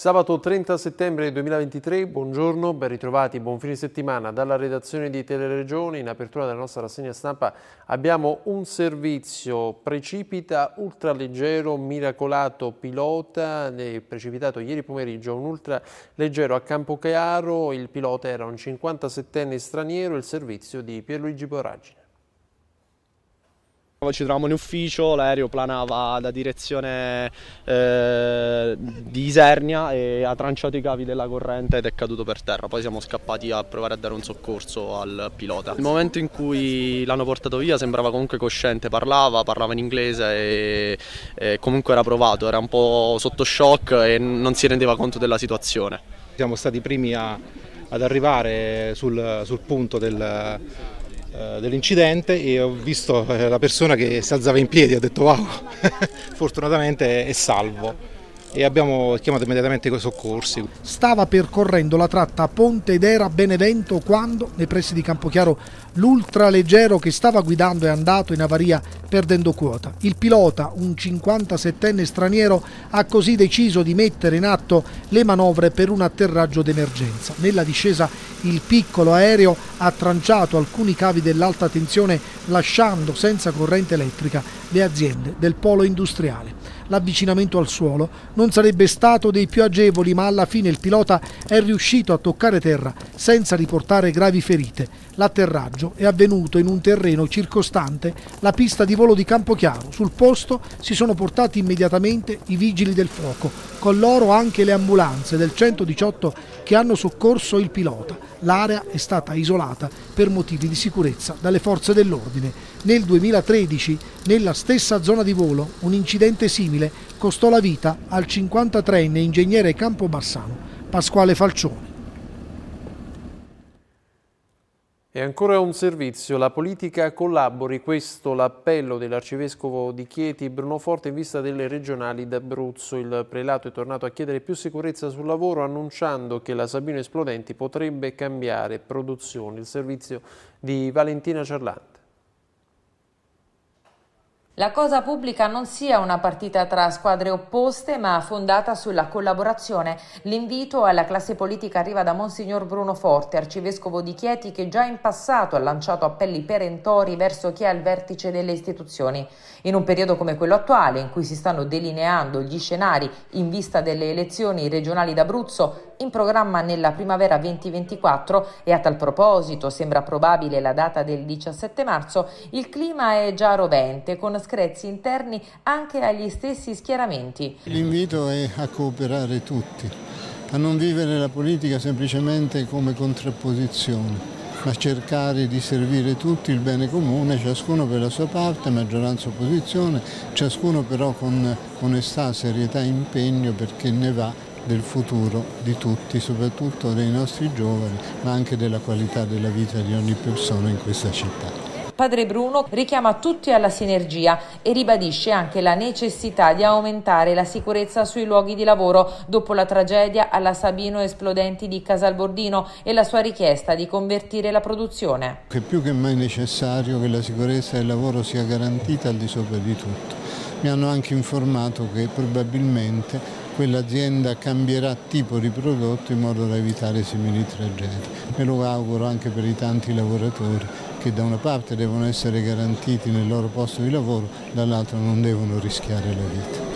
Sabato 30 settembre 2023, buongiorno, ben ritrovati, buon fine settimana. Dalla redazione di Teleregione, in apertura della nostra rassegna stampa, abbiamo un servizio precipita ultraleggero miracolato pilota, è precipitato ieri pomeriggio un ultraleggero a Campochiaro, il pilota era un 57enne straniero, il servizio di Pierluigi Borragine. Ci trovavamo in ufficio, l'aereo planava da direzione eh, di Isernia e ha tranciato i cavi della corrente ed è caduto per terra. Poi siamo scappati a provare a dare un soccorso al pilota. Il momento in cui l'hanno portato via sembrava comunque cosciente, parlava, parlava in inglese e, e comunque era provato, era un po' sotto shock e non si rendeva conto della situazione. Siamo stati i primi a, ad arrivare sul, sul punto del eh, dell'incidente e ho visto eh, la persona che si alzava in piedi, ho detto wow, fortunatamente è salvo e abbiamo chiamato immediatamente i soccorsi. Stava percorrendo la tratta Ponte Pontedera-Benevento quando, nei pressi di Campochiaro, l'ultraleggero che stava guidando è andato in avaria perdendo quota. Il pilota, un 57enne straniero, ha così deciso di mettere in atto le manovre per un atterraggio d'emergenza. Nella discesa il piccolo aereo ha tranciato alcuni cavi dell'alta tensione lasciando senza corrente elettrica le aziende del polo industriale. L'avvicinamento al suolo non non sarebbe stato dei più agevoli, ma alla fine il pilota è riuscito a toccare terra senza riportare gravi ferite. L'atterraggio è avvenuto in un terreno circostante la pista di volo di Campochiaro. Sul posto si sono portati immediatamente i vigili del fuoco, con loro anche le ambulanze del 118 che hanno soccorso il pilota. L'area è stata isolata per motivi di sicurezza dalle forze dell'ordine. Nel 2013, nella stessa zona di volo, un incidente simile costò la vita al 53enne ingegnere Campobassano, Pasquale Falcione. E ancora un servizio, la politica collabori, questo l'appello dell'arcivescovo di Chieti Bruno Forte in vista delle regionali d'Abruzzo. Il prelato è tornato a chiedere più sicurezza sul lavoro annunciando che la Sabino Esplodenti potrebbe cambiare produzione. Il servizio di Valentina Cerlante la cosa pubblica non sia una partita tra squadre opposte, ma fondata sulla collaborazione. L'invito alla classe politica arriva da Monsignor Bruno Forte, arcivescovo di Chieti, che già in passato ha lanciato appelli perentori verso chi è al vertice delle istituzioni. In un periodo come quello attuale, in cui si stanno delineando gli scenari in vista delle elezioni regionali d'Abruzzo, in programma nella primavera 2024 e a tal proposito sembra probabile la data del 17 marzo, il clima è già rovente con screzzi interni anche agli stessi schieramenti. L'invito è a cooperare tutti, a non vivere la politica semplicemente come contrapposizione ma cercare di servire tutti il bene comune, ciascuno per la sua parte, maggioranza opposizione, ciascuno però con onestà, serietà e impegno perché ne va del futuro di tutti, soprattutto dei nostri giovani, ma anche della qualità della vita di ogni persona in questa città. Padre Bruno richiama tutti alla sinergia e ribadisce anche la necessità di aumentare la sicurezza sui luoghi di lavoro dopo la tragedia alla Sabino Esplodenti di Casalbordino e la sua richiesta di convertire la produzione. È più che mai necessario che la sicurezza del lavoro sia garantita al di sopra di tutto. Mi hanno anche informato che probabilmente quell'azienda cambierà tipo di prodotto in modo da evitare simili tragedie. Me lo auguro anche per i tanti lavoratori che da una parte devono essere garantiti nel loro posto di lavoro, dall'altra non devono rischiare la vita.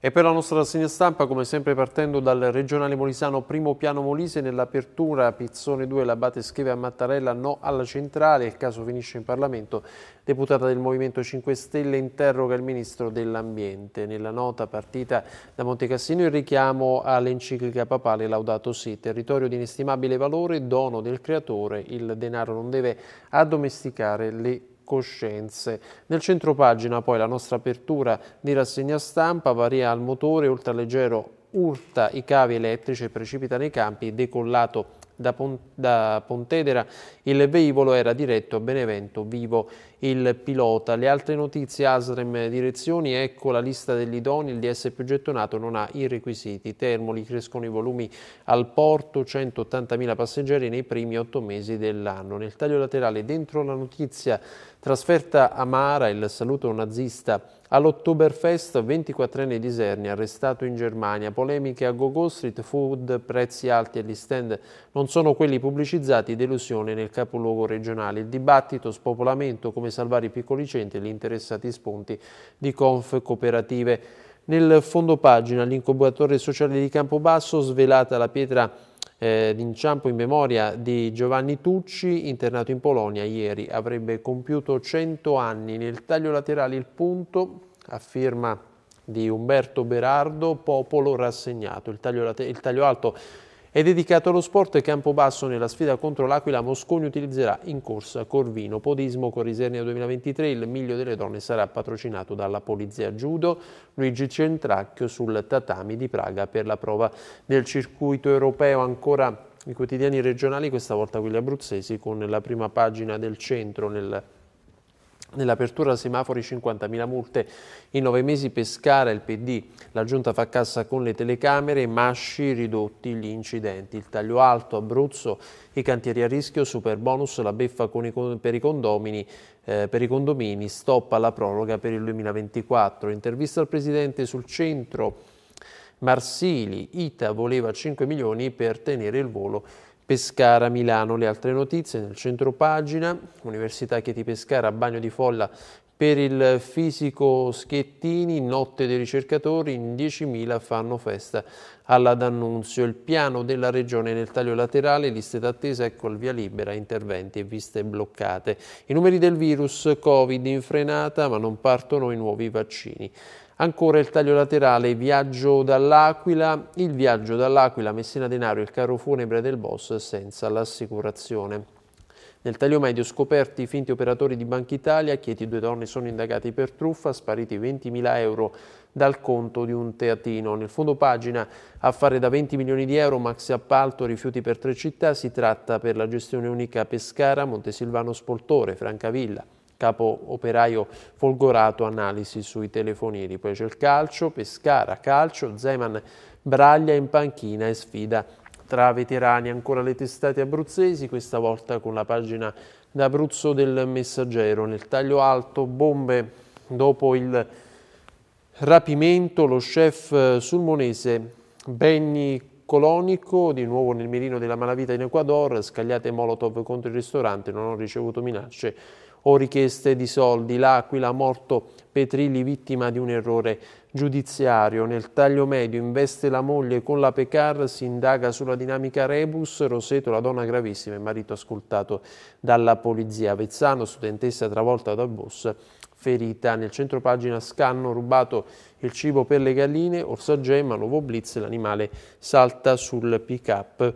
E per la nostra rassegna stampa, come sempre partendo dal regionale molisano primo piano Molise, nell'apertura Pizzone 2 l'abate scrive a Mattarella no alla centrale, il caso finisce in Parlamento, deputata del Movimento 5 Stelle interroga il Ministro dell'Ambiente. Nella nota partita da Montecassino il richiamo all'enciclica papale Laudato Si, territorio di inestimabile valore, dono del creatore, il denaro non deve addomesticare le coscienze. Nel centro pagina poi la nostra apertura di rassegna stampa varia al motore ultraleggero urta i cavi elettrici e precipita nei campi decollato da, Pontedera il veicolo era diretto a Benevento, vivo il pilota. Le altre notizie Asrem direzioni, ecco la lista degli idoni, il DS più gettonato non ha i requisiti. Termoli crescono i volumi al porto, 180.000 passeggeri nei primi otto mesi dell'anno. Nel taglio laterale dentro la notizia trasferta amara, il saluto nazista All'Ottoberfest, 24enne di Serni arrestato in Germania, polemiche a GoGo, street food, prezzi alti e gli stand non sono quelli pubblicizzati, delusione nel capoluogo regionale. Il dibattito, spopolamento, come salvare i piccoli centri e gli interessati spunti di conf cooperative. Nel fondo pagina l'incubatore sociale di Campobasso svelata la pietra eh, d'inciampo in memoria di Giovanni Tucci, internato in Polonia ieri, avrebbe compiuto 100 anni. Nel taglio laterale il punto, a firma di Umberto Berardo, Popolo rassegnato. Il taglio, il taglio alto è dedicato allo sport e Campobasso nella sfida contro l'Aquila Mosconi utilizzerà in corsa Corvino. Podismo Corisernia 2023, il miglio delle donne sarà patrocinato dalla Polizia Judo. Luigi Centracchio sul tatami di Praga per la prova del circuito europeo ancora i quotidiani regionali, questa volta quelli abruzzesi, con la prima pagina del centro nel Nell'apertura semafori 50.000 multe in nove mesi Pescara, il PD, la giunta fa cassa con le telecamere, Masci ridotti gli incidenti, il taglio alto Abruzzo, i cantieri a rischio, super bonus, la beffa i, per, i condomini, eh, per i condomini, stop alla proroga per il 2024. Intervista al Presidente sul centro Marsili, Ita voleva 5 milioni per tenere il volo Pescara, Milano, le altre notizie nel centro pagina, Università Chieti Pescara, bagno di folla per il fisico Schettini, notte dei ricercatori, in 10.000 fanno festa alla D'Annunzio. Il piano della regione nel taglio laterale, liste d'attesa, ecco il via libera, interventi e viste bloccate. I numeri del virus Covid in frenata, ma non partono i nuovi vaccini. Ancora il taglio laterale, viaggio dall'Aquila, il viaggio dall'Aquila, Messina Denaro, il carro funebre del boss senza l'assicurazione. Nel taglio medio scoperti i finti operatori di Banca Italia, Chieti due donne sono indagati per truffa, spariti 20.000 euro dal conto di un teatino. Nel fondo pagina affare da 20 milioni di euro, maxi appalto, rifiuti per tre città, si tratta per la gestione unica Pescara, Montesilvano Spoltore, Francavilla, capo operaio folgorato, analisi sui telefonieri. Poi c'è il calcio, Pescara, calcio, Zeman braglia in panchina e sfida tra veterani. Ancora le testate abruzzesi, questa volta con la pagina d'Abruzzo del Messaggero. Nel taglio alto, bombe dopo il rapimento, lo chef eh, sulmonese Benny Colonico, di nuovo nel mirino della malavita in Ecuador, scagliate Molotov contro il ristorante, non ho ricevuto minacce o richieste di soldi. L'Aquila, morto Petrilli, vittima di un errore giudiziario. Nel taglio medio investe la moglie con la Pecar, si indaga sulla dinamica Rebus, Roseto la donna gravissima e marito ascoltato dalla polizia. Vezzano, studentessa travolta dal boss, ferita. Nel centro pagina scanno rubato il cibo per le galline, Orsagemma, Nuovo Blitz, l'animale salta sul pick-up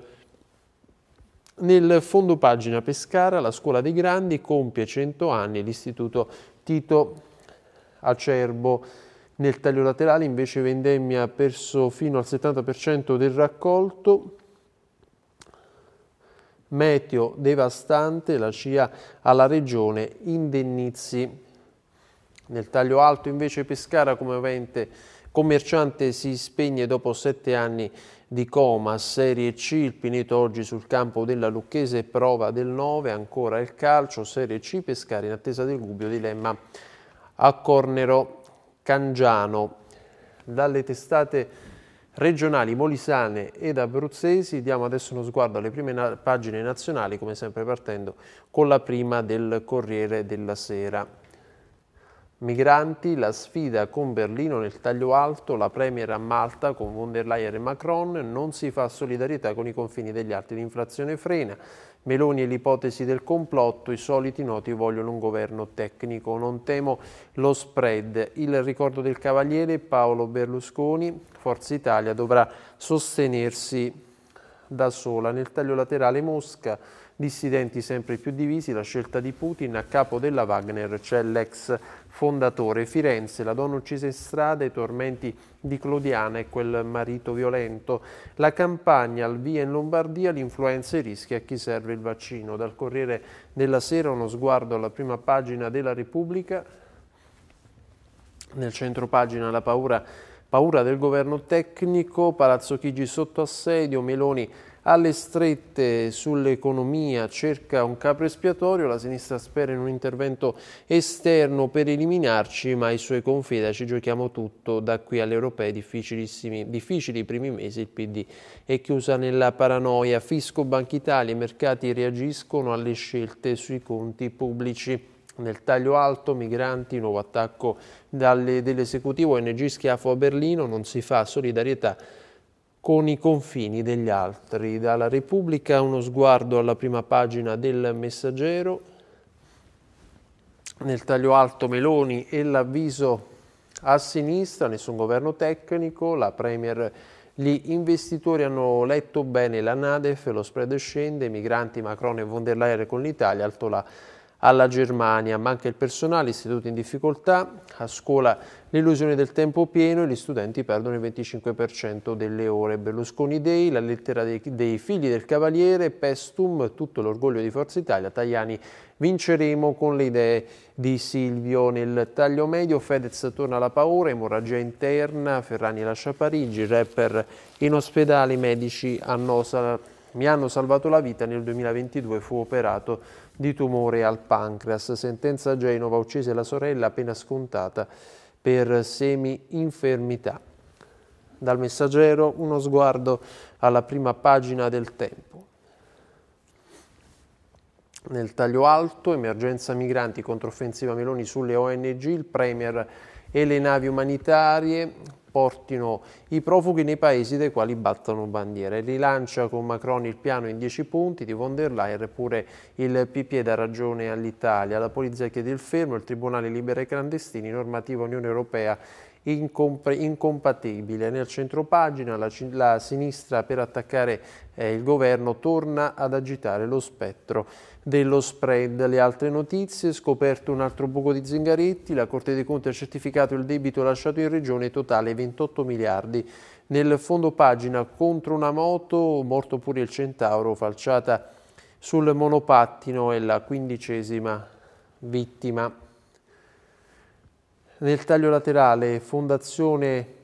nel fondo pagina Pescara, la scuola dei grandi compie 100 anni, l'istituto Tito Acerbo. Nel taglio laterale invece Vendemmia ha perso fino al 70% del raccolto, meteo devastante, la CIA alla regione indennizi. Nel taglio alto invece Pescara come ente commerciante si spegne dopo sette anni di Coma, Serie C, il Pineto oggi sul campo della Lucchese, prova del 9, ancora il calcio, Serie C, Pescare in attesa del Gubbio, dilemma a Cornero Cangiano. Dalle testate regionali molisane ed abruzzesi diamo adesso uno sguardo alle prime na pagine nazionali, come sempre partendo con la prima del Corriere della Sera. Migranti, la sfida con Berlino nel taglio alto, la Premier a Malta con von der Leyen e Macron, non si fa solidarietà con i confini degli altri, l'inflazione frena, Meloni e l'ipotesi del complotto, i soliti noti vogliono un governo tecnico, non temo lo spread, il ricordo del Cavaliere Paolo Berlusconi, Forza Italia dovrà sostenersi da sola, nel taglio laterale Mosca, dissidenti sempre più divisi, la scelta di Putin, a capo della Wagner c'è l'ex fondatore. Firenze, la donna uccisa in strada, i tormenti di Clodiana e quel marito violento. La campagna, al via in Lombardia, l'influenza e i rischi a chi serve il vaccino. Dal Corriere della Sera uno sguardo alla prima pagina della Repubblica. Nel centro pagina la paura, paura del governo tecnico, Palazzo Chigi sotto assedio, Meloni alle strette sull'economia, cerca un capo espiatorio, la sinistra spera in un intervento esterno per eliminarci, ma i suoi confida ci giochiamo tutto da qui alle europee, difficili i primi mesi, il PD è chiusa nella paranoia, fisco, Banca Italia, i mercati reagiscono alle scelte sui conti pubblici. Nel taglio alto, migranti, nuovo attacco dell'esecutivo, ONG Schiafo a Berlino, non si fa solidarietà con i confini degli altri. Dalla Repubblica uno sguardo alla prima pagina del Messaggero, nel taglio alto Meloni e l'avviso a sinistra, nessun governo tecnico, la Premier gli investitori hanno letto bene la Nadef, lo spread scende, migranti Macron e von der Leyen con l'Italia, alto la alla Germania. ma anche il personale, istituti in difficoltà, a scuola l'illusione del tempo pieno e gli studenti perdono il 25% delle ore. Berlusconi Day, la lettera dei, dei figli del Cavaliere, Pestum, tutto l'orgoglio di Forza Italia, Tajani vinceremo con le idee di Silvio. Nel taglio medio Fedez torna alla paura, emorragia interna, Ferrani lascia Parigi, rapper in ospedale, i medici Nosa. mi hanno salvato la vita, nel 2022 fu operato di tumore al pancreas. Sentenza Genova, uccise la sorella appena scontata per semi-infermità. Dal messaggero uno sguardo alla prima pagina del tempo. Nel taglio alto, emergenza migranti, controffensiva Meloni sulle ONG, il Premier e le navi umanitarie portino i profughi nei paesi dai quali battono bandiere. Rilancia con Macron il piano in 10 punti di von der Leyen, eppure il PPE dà ragione all'Italia. La polizia chiede il fermo, il Tribunale libera i clandestini, normativa Unione Europea incompatibile. Nel centro pagina la, la sinistra per attaccare eh, il governo torna ad agitare lo spettro dello spread. Le altre notizie, scoperto un altro buco di Zingaretti, la Corte dei Conti ha certificato il debito lasciato in regione totale 28 miliardi. Nel fondo pagina contro una moto, morto pure il centauro, falciata sul monopattino è la quindicesima vittima nel taglio laterale Fondazione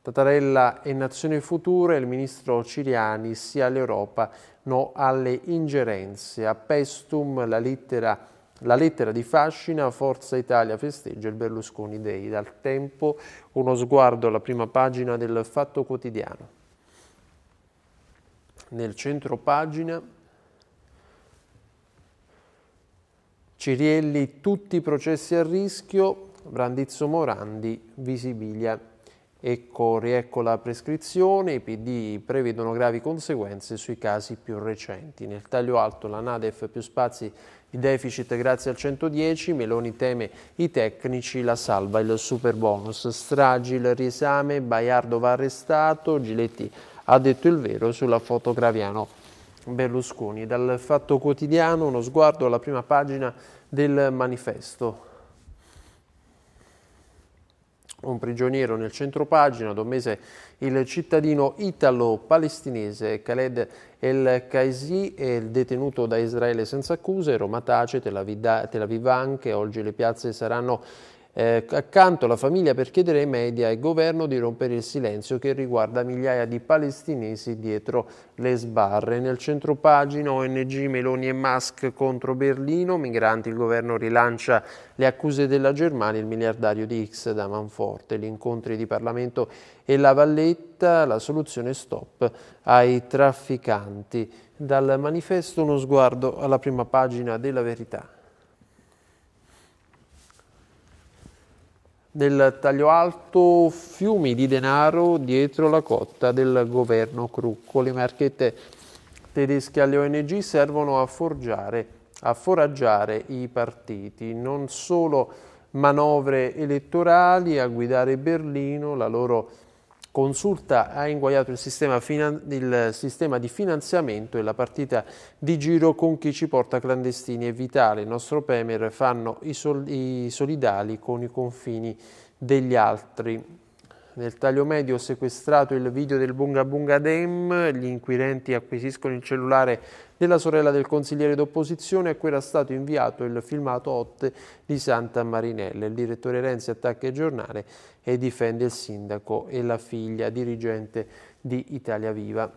Tatarella e Nazioni Future, il ministro Ciriani sia all'Europa no alle ingerenze. A Pestum la lettera, la lettera di Fascina, Forza Italia festeggia il Berlusconi Day. Dal tempo uno sguardo alla prima pagina del Fatto Quotidiano. Nel centro pagina Cirielli tutti i processi a rischio, Brandizzo Morandi, Visibilia Ecco, riecco la prescrizione, i PD prevedono gravi conseguenze sui casi più recenti. Nel taglio alto la Nadef più spazi di deficit grazie al 110, Meloni teme i tecnici, la salva il super bonus. Stragi il riesame, Baiardo va arrestato, Giletti ha detto il vero sulla foto Graviano. Berlusconi. Dal Fatto Quotidiano uno sguardo alla prima pagina del manifesto. Un prigioniero nel centro pagina, mese il cittadino italo-palestinese Khaled El Kaisi è detenuto da Israele senza accuse, Roma tace, Tel Aviv anche, oggi le piazze saranno eh, accanto alla famiglia per chiedere ai media e governo di rompere il silenzio che riguarda migliaia di palestinesi dietro le sbarre. Nel centro pagina ONG Meloni e Musk contro Berlino, migranti, il governo rilancia le accuse della Germania, il miliardario di X da Manforte, gli incontri di Parlamento e la Valletta, la soluzione stop ai trafficanti. Dal manifesto uno sguardo alla prima pagina della verità. del taglio alto fiumi di denaro dietro la cotta del governo Crucco. Le marchette tedesche alle ONG servono a forgiare, a foraggiare i partiti, non solo manovre elettorali, a guidare Berlino, la loro Consulta ha inguagliato il sistema, il sistema, di finanziamento e la partita di giro con chi ci porta clandestini è vitale. Il nostro Pemer fanno i, sol i solidali con i confini degli altri. Nel taglio medio ho sequestrato il video del Bunga Bunga Dem, gli inquirenti acquisiscono il cellulare della sorella del consigliere d'opposizione a cui era stato inviato il filmato 8 di Santa Marinella. Il direttore Renzi attacca il giornale e difende il sindaco e la figlia dirigente di Italia Viva.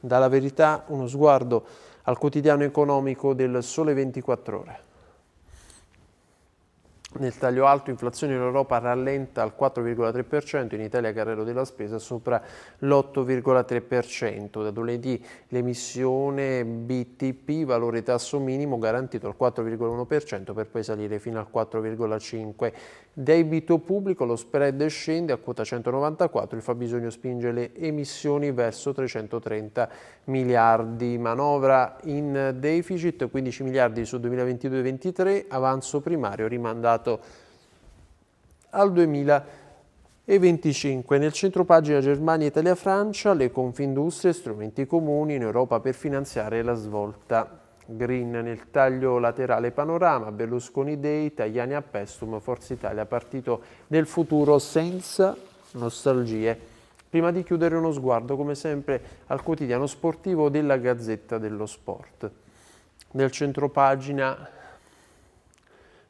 Dalla verità uno sguardo al quotidiano economico del Sole 24 Ore. Nel taglio alto inflazione in Europa rallenta al 4,3%, in Italia carrello della spesa sopra l'8,3%. Da lunedì l'emissione BTP, valore tasso minimo garantito al 4,1% per poi salire fino al 4,5%. Debito pubblico, lo spread scende a quota 194, il fabbisogno spinge le emissioni verso 330 miliardi. Manovra in deficit, 15 miliardi su 2022-23, avanzo primario rimandato al 2023 e 25. Nel centro pagina Germania, Italia, Francia, le confindustrie, strumenti comuni in Europa per finanziare la svolta Green nel taglio laterale panorama, Berlusconi Day, Tajani a Pestum, Forza Italia, partito nel futuro senza nostalgie. Prima di chiudere uno sguardo come sempre al quotidiano sportivo della Gazzetta dello Sport. Nel centro pagina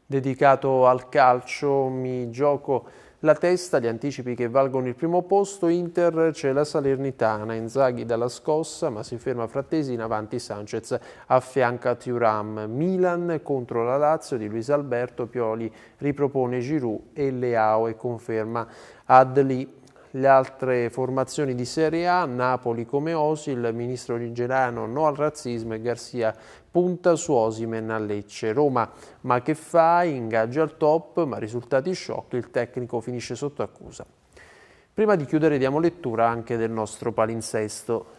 dedicato al calcio mi gioco la testa, gli anticipi che valgono il primo posto, Inter c'è la Salernitana, Inzaghi dalla scossa ma si ferma Frattesi in avanti Sanchez affianca Thuram, Milan contro la Lazio di Luis Alberto Pioli ripropone Giroud e Leao e conferma Adli le altre formazioni di Serie A, Napoli come Osi, il Ministro Lingerano no al razzismo e Garzia punta su Osimen a Lecce. Roma ma che fai? Ingaggia al top ma risultati shock, il tecnico finisce sotto accusa. Prima di chiudere diamo lettura anche del nostro palinsesto.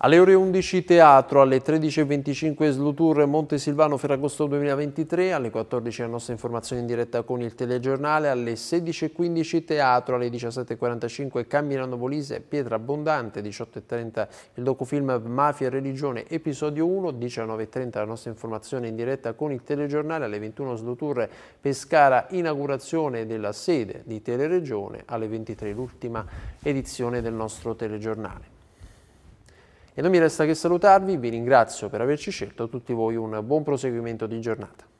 Alle ore 11 teatro, alle 13.25 Slutur Monte Silvano Ferragosto 2023, alle 14 la nostra informazione in diretta con il telegiornale, alle 16.15 teatro, alle 17.45 Camminando Bolise, Pietra Abbondante, 18.30 il docufilm Mafia e Religione episodio 1, 19.30 la nostra informazione in diretta con il telegiornale, alle 21 Slutur Pescara inaugurazione della sede di Teleregione, alle 23 l'ultima edizione del nostro telegiornale. E non mi resta che salutarvi, vi ringrazio per averci scelto, a tutti voi un buon proseguimento di giornata.